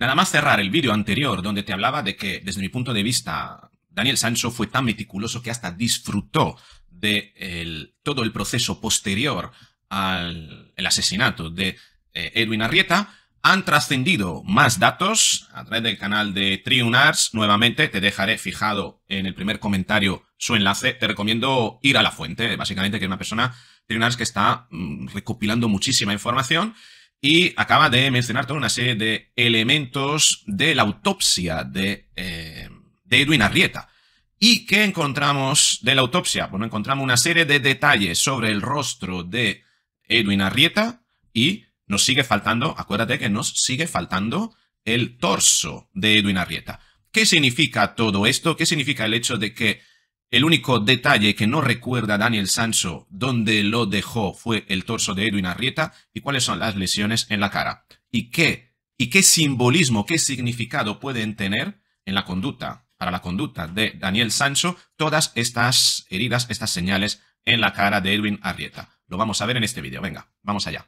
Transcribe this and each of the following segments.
Nada más cerrar el vídeo anterior donde te hablaba de que, desde mi punto de vista, Daniel Sancho fue tan meticuloso que hasta disfrutó de todo el proceso posterior al asesinato de eh, Edwin Arrieta, han trascendido más datos a través del canal de Triunars. Nuevamente te dejaré fijado en el primer comentario su enlace. Te recomiendo ir a la fuente, básicamente, que es una persona, Triunars, que está mm, recopilando muchísima información. Y acaba de mencionar toda una serie de elementos de la autopsia eh, de, Edwin Arrieta. ¿Y qué encontramos de la autopsia? Bueno, encontramos una serie de detalles sobre el rostro de Edwin Arrieta y nos sigue faltando, acuérdate que nos sigue faltando el torso de Edwin Arrieta. ¿Qué significa todo esto? ¿Qué significa el hecho de que el único detalle que no recuerda Daniel Sancho donde lo dejó fue el torso de Edwin Arrieta y cuáles son las lesiones en la cara. ¿Y qué, y qué simbolismo, qué significado pueden tener en la conducta, para la conducta de Daniel Sancho, todas estas heridas, estas señales en la cara de Edwin Arrieta? Lo vamos a ver en este vídeo. Venga, vamos allá.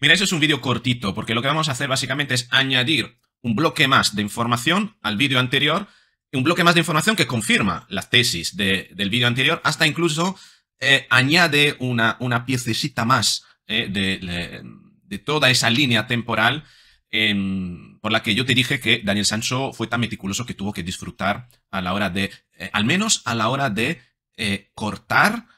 Mira, eso es un vídeo cortito, porque lo que vamos a hacer básicamente es añadir un bloque más de información al vídeo anterior, un bloque más de información que confirma las tesis del vídeo anterior, hasta incluso eh, añade una, una, piececita más eh, de, toda esa línea temporal em, por la que yo te dije que Daniel Sancho fue tan meticuloso que tuvo que disfrutar a la hora de, eh, al menos a la hora de cortar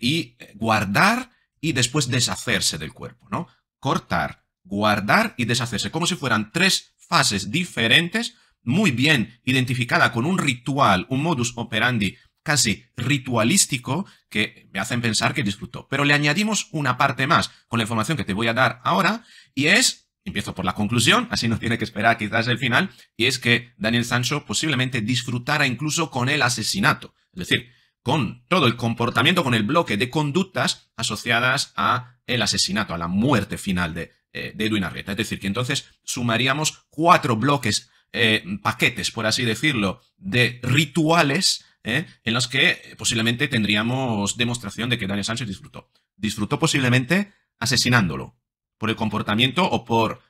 y guardar y después deshacerse del cuerpo, ¿no? cortar, guardar y deshacerse, como si fueran tres fases diferentes, muy bien identificada con un ritual, un modus operandi casi ritualístico que me hacen pensar que disfrutó. Pero le añadimos una parte más con la información que te voy a dar ahora y es, empiezo por la conclusión, así no tiene que esperar quizás el final, y es que Daniel Sancho posiblemente disfrutara incluso con el asesinato. Es decir, con todo el comportamiento, con el bloque de conductas asociadas a el asesinato, a la muerte final de, eh, Edwin Arrieta. Es decir, que entonces sumaríamos cuatro bloques, eh, paquetes, por así decirlo, de rituales eh, en los que posiblemente tendríamos demostración de que Daniel Sánchez disfrutó. Disfrutó posiblemente asesinándolo por el comportamiento o por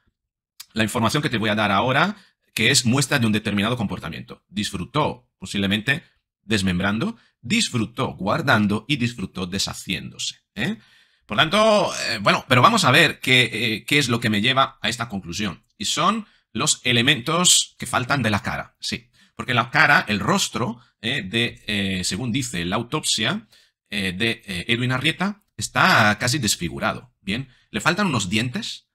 la información que te voy a dar ahora, que es muestra de un determinado comportamiento. Disfrutó posiblemente desmembrando disfrutó guardando y disfrutó deshaciéndose. ¿eh? Por tanto, eh, bueno, pero vamos a ver qué, eh, qué, es lo que me lleva a esta conclusión. Y son los elementos que faltan de la cara, sí. Porque la cara, el rostro, de, según dice la autopsia de Edwin Arrieta, está casi desfigurado, ¿bien? Le faltan unos dientes,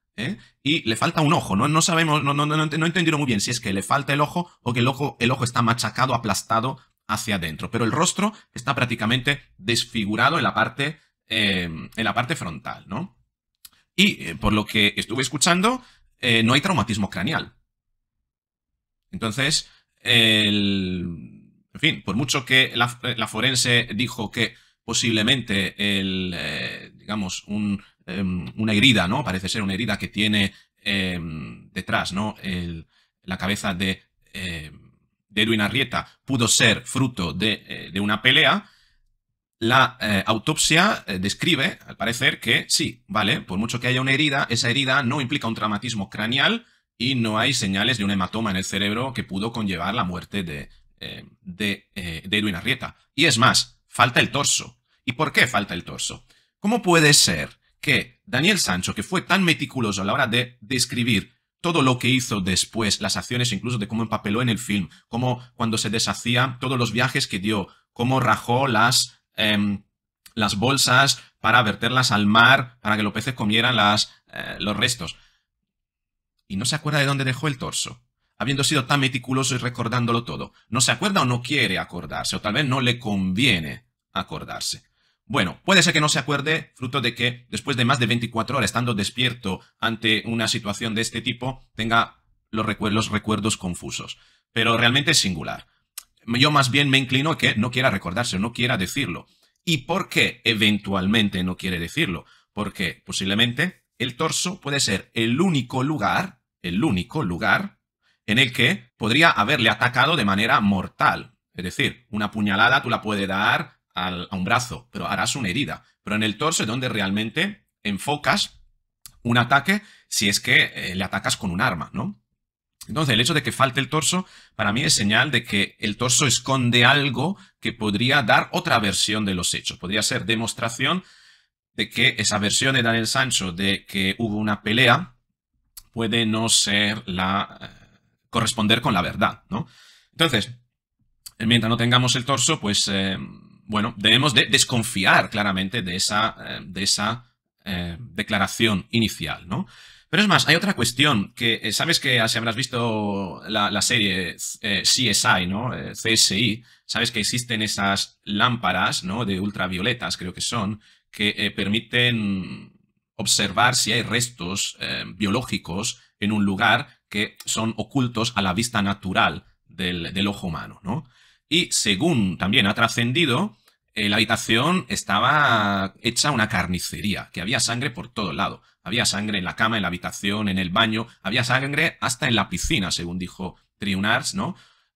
y le falta un ojo. No, no sabemos, no, no, no, no entendido muy bien si es que le falta el ojo o que el ojo, el ojo está machacado, aplastado hacia adentro, pero el rostro está prácticamente desfigurado en la parte, em, en la parte frontal, ¿no? Y eh, por lo que estuve escuchando, eh, no hay traumatismo craneal. Entonces, en fin, por mucho que la, forense dijo que posiblemente el, eh, digamos, em, una herida, ¿no? Parece ser una herida que tiene em, detrás, ¿no? la cabeza de de Edwin Arrieta pudo ser fruto de, eh, una pelea, la eh, autopsia eh, describe, al parecer, que sí, vale, por mucho que haya una herida, esa herida no implica un traumatismo craneal y no hay señales de un hematoma en el cerebro que pudo conllevar la muerte de, de, de Edwin Arrieta. Y es más, falta el torso. ¿Y por qué falta el torso? ¿Cómo puede ser que Daniel Sancho, que fue tan meticuloso a la hora de describir todo lo que hizo después, las acciones incluso de cómo empapeló en el film, cómo cuando se deshacía, todos los viajes que dio, cómo rajó las, em, las bolsas para verterlas al mar, para que los peces comieran las, eh, los restos. Y no se acuerda de dónde dejó el torso, habiendo sido tan meticuloso y recordándolo todo. No se acuerda o no quiere acordarse, o tal vez no le conviene acordarse. Bueno, puede ser que no se acuerde, fruto de que después de más de 24 horas estando despierto ante una situación de este tipo, tenga los, recuerdos confusos. Pero realmente es singular. Yo más bien me inclino a que no quiera recordarse no quiera decirlo. ¿Y por qué eventualmente no quiere decirlo? Porque posiblemente el torso puede ser el único lugar, el único lugar en el que podría haberle atacado de manera mortal. Es decir, una puñalada tú la puedes dar a un brazo, pero harás una herida. Pero en el torso es donde realmente enfocas un ataque si es que eh, le atacas con un arma, ¿no? Entonces, el hecho de que falte el torso, para mí es señal de que el torso esconde algo que podría dar otra versión de los hechos. Podría ser demostración de que esa versión de Daniel Sancho de que hubo una pelea puede no ser la... Eh, corresponder con la verdad, ¿no? Entonces, mientras no tengamos el torso, pues... Eh, bueno, debemos desconfiar claramente de esa, eh, de esa eh, declaración inicial, ¿no? Pero es más, hay otra cuestión que, eh, sabes que si habrás visto la, la serie CSI, ¿no? CSI, sabes que existen esas lámparas, ¿no? De ultravioletas, creo que son, que permiten observar si hay restos biológicos en un lugar que son ocultos a la vista natural del, del ojo humano, ¿no? Y según también ha trascendido, eh, la habitación estaba hecha una carnicería, que había sangre por todo lado. Había sangre en la cama, en la habitación, en el baño, había sangre hasta en la piscina, según dijo Triunars, ¿no?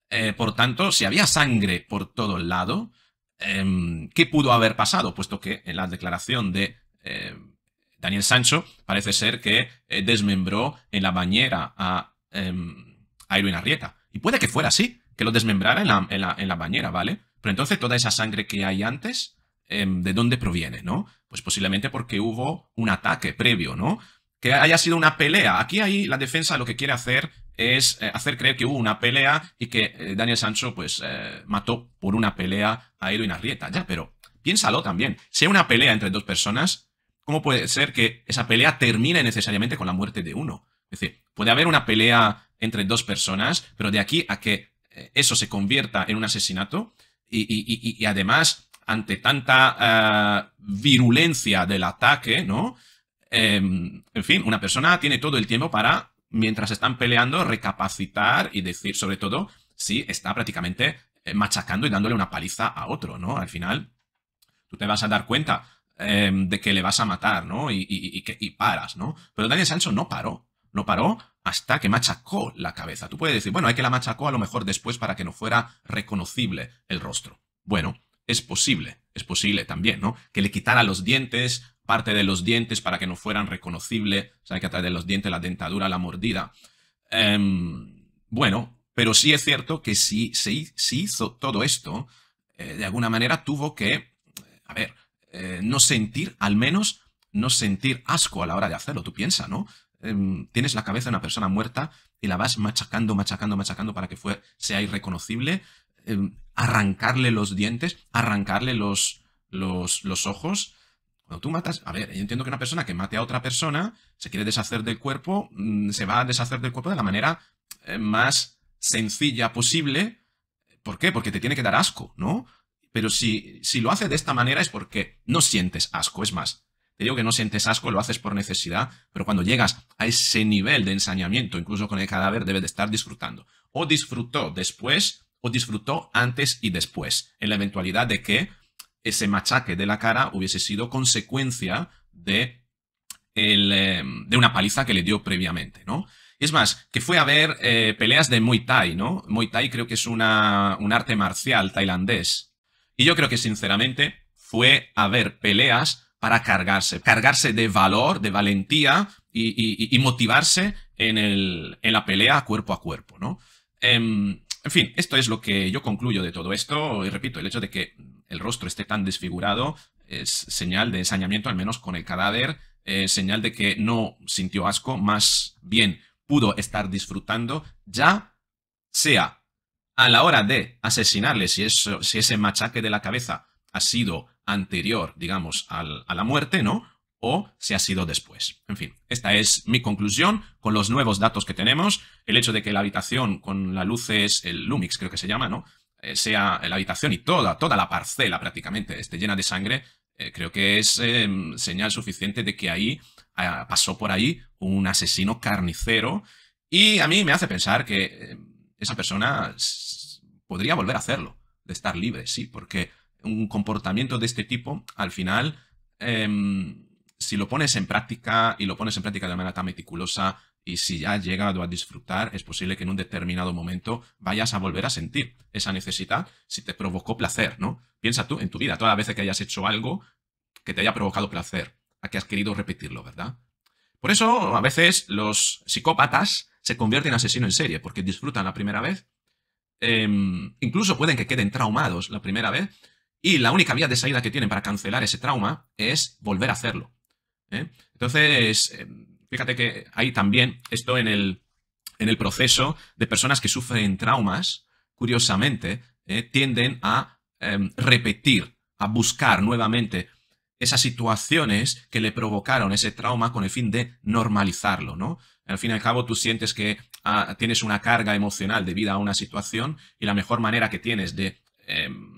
Eh, por tanto, si había sangre por todo lado, em, ¿qué pudo haber pasado? Puesto que en la declaración de em, Daniel Sancho parece ser que eh, desmembró en la bañera a, em, a Irwin Arrieta. Y puede que fuera así, que lo desmembrara en la bañera, ¿vale? Pero entonces toda esa sangre que hay antes, em, ¿de dónde proviene, no? Pues posiblemente porque hubo un ataque previo, ¿no? Que haya sido una pelea. Aquí ahí la defensa lo que quiere hacer es eh, hacer creer que hubo una pelea y que eh, Daniel Sancho pues eh, mató por una pelea a Edwin Arrieta. Ya, pero piénsalo también. Si hay una pelea entre dos personas, ¿cómo puede ser que esa pelea termine necesariamente con la muerte de uno? Es decir, puede haber una pelea entre dos personas, pero de aquí a que eso se convierta en un asesinato, y, además, ante tanta eh, virulencia del ataque, ¿no? Em, en fin, una persona tiene todo el tiempo para, mientras están peleando, recapacitar y decir, sobre todo, si está prácticamente eh, machacando y dándole una paliza a otro, ¿no? Al final, tú te vas a dar cuenta em, de que le vas a matar, ¿no? Y, y, paras, ¿no? Pero Daniel Sancho no paró. No paró hasta que machacó la cabeza. Tú puedes decir, bueno, hay que la machacó a lo mejor después para que no fuera reconocible el rostro. Bueno, es posible, es posible también, ¿no? Que le quitara los dientes, parte de los dientes para que no fueran reconocibles, o sea, que través de los dientes, la dentadura, la mordida. Em, bueno, pero sí es cierto que si hizo todo esto, eh, de alguna manera tuvo que, eh, a ver, eh, no sentir, al menos, no sentir asco a la hora de hacerlo, tú piensas, ¿no? Em, tienes la cabeza de una persona muerta y la vas machacando, machacando, machacando para que sea irreconocible, em, arrancarle los dientes, arrancarle los, ojos. Cuando tú matas, a ver, yo entiendo que una persona que mate a otra persona se quiere deshacer del cuerpo, mm, se va a deshacer del cuerpo de la manera eh, más sencilla posible. ¿Por qué? Porque te tiene que dar asco, ¿no? Pero si, si lo hace de esta manera es porque no sientes asco. Es más, te digo que no sientes asco, lo haces por necesidad, pero cuando llegas a ese nivel de ensañamiento, incluso con el cadáver, debes de estar disfrutando. O disfrutó después, o disfrutó antes y después, en la eventualidad de que ese machaque de la cara hubiese sido consecuencia de, em, de una paliza que le dio previamente, ¿no? Es más, que fue a ver eh, peleas de Muay Thai, ¿no? Muay Thai creo que es una, un arte marcial tailandés. Y yo creo que, sinceramente, fue a ver peleas para cargarse, cargarse de valor, de valentía y, motivarse en, el, en, la pelea cuerpo a cuerpo, ¿no? Em, en fin, esto es lo que yo concluyo de todo esto. Y repito, el hecho de que el rostro esté tan desfigurado es señal de ensañamiento, al menos con el cadáver, eh, señal de que no sintió asco, más bien pudo estar disfrutando, ya sea a la hora de asesinarle, si, eso, si ese machaque de la cabeza ha sido anterior, digamos, a la muerte, ¿no? o si ha sido después. En fin, esta es mi conclusión con los nuevos datos que tenemos. El hecho de que la habitación con la luz es el Lumix creo que se llama, ¿no? Eh, sea la habitación y toda, toda la parcela prácticamente esté llena de sangre, eh, creo que es em, señal suficiente de que ahí ah, pasó por ahí un asesino carnicero y a mí me hace pensar que em, esa persona podría volver a hacerlo, de estar libre, sí, porque un comportamiento de este tipo, al final, em, si lo pones en práctica y lo pones en práctica de manera tan meticulosa y si ya has llegado a disfrutar, es posible que en un determinado momento vayas a volver a sentir esa necesidad si te provocó placer, ¿no? Piensa tú en tu vida, todas las veces que hayas hecho algo que te haya provocado placer, a que has querido repetirlo, ¿verdad? Por eso a veces los psicópatas se convierten en asesinos en serie, porque disfrutan la primera vez, em, incluso pueden que queden traumados la primera vez, y la única vía de salida que tienen para cancelar ese trauma es volver a hacerlo. ¿eh? Entonces, em, fíjate que hay también esto en el, proceso de personas que sufren traumas, curiosamente, ¿eh? tienden a em, repetir, a buscar nuevamente esas situaciones que le provocaron ese trauma con el fin de normalizarlo, ¿no? Al fin y al cabo, tú sientes que ah, tienes una carga emocional debido a una situación y la mejor manera que tienes de em,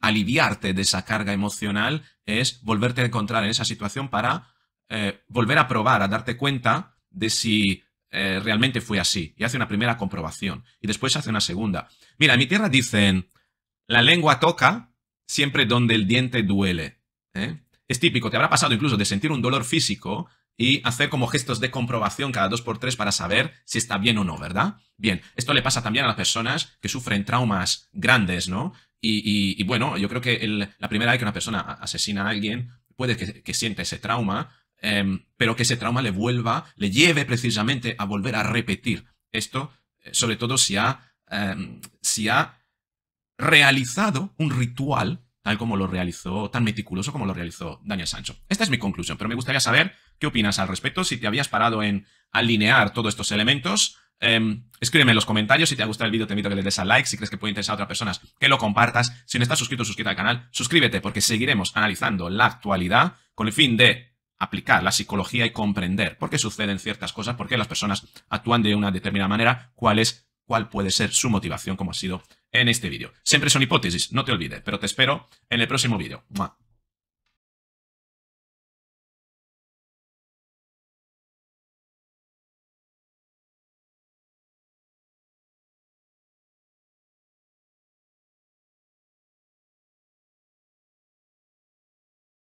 aliviarte de esa carga emocional es volverte a encontrar en esa situación para eh, volver a probar, a darte cuenta de si eh, realmente fue así. Y hace una primera comprobación y después hace una segunda. Mira, en mi tierra dicen, la lengua toca siempre donde el diente duele. ¿eh? Es típico, te habrá pasado incluso de sentir un dolor físico y hacer como gestos de comprobación cada dos por tres para saber si está bien o no, ¿verdad? Bien, esto le pasa también a las personas que sufren traumas grandes, ¿no? Y, bueno, yo creo que la primera vez que una persona asesina a alguien, puede que, sienta ese trauma, em, pero que ese trauma le vuelva, le lleve precisamente a volver a repetir esto, eh, sobre todo si ha, em, si ha realizado un ritual tal como lo realizó, tan meticuloso como lo realizó Daniel Sancho. Esta es mi conclusión, pero me gustaría saber qué opinas al respecto, si te habías parado en alinear todos estos elementos Em, escríbeme en los comentarios si te ha gustado el vídeo, te invito a que le des a like, si crees que puede interesar a otras personas, que lo compartas. Si no estás suscrito, suscríbete al canal, suscríbete porque seguiremos analizando la actualidad con el fin de aplicar la psicología y comprender por qué suceden ciertas cosas, por qué las personas actúan de una determinada manera, cuál es cuál puede ser su motivación como ha sido en este vídeo. Siempre son hipótesis, no te olvides, pero te espero en el próximo vídeo.